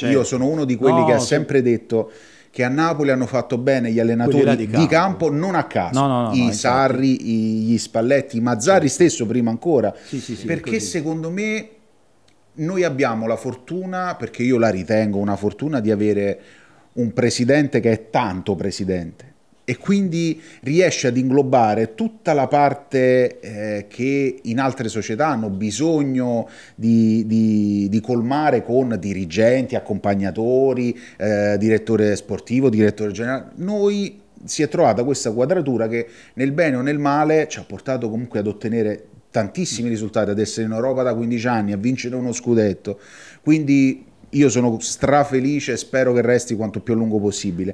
Cioè, Io sono uno di quelli no, che ha sempre detto che a Napoli hanno fatto bene gli allenatori di campo. di campo, non a caso, no, no, i Sarri, i, gli Spalletti, i Mazzari stesso prima ancora, perché secondo me noi abbiamo la fortuna, perché io la ritengo una fortuna, di avere un presidente che è tanto presidente e quindi riesce ad inglobare tutta la parte eh, che in altre società hanno bisogno di, di, di colmare con dirigenti, accompagnatori, eh, direttore sportivo, direttore generale. Noi si è trovata questa quadratura che nel bene o nel male ci ha portato comunque ad ottenere tantissimi risultati, ad essere in Europa da 15 anni, a vincere uno scudetto. Quindi io sono strafelice e spero che resti quanto più a lungo possibile.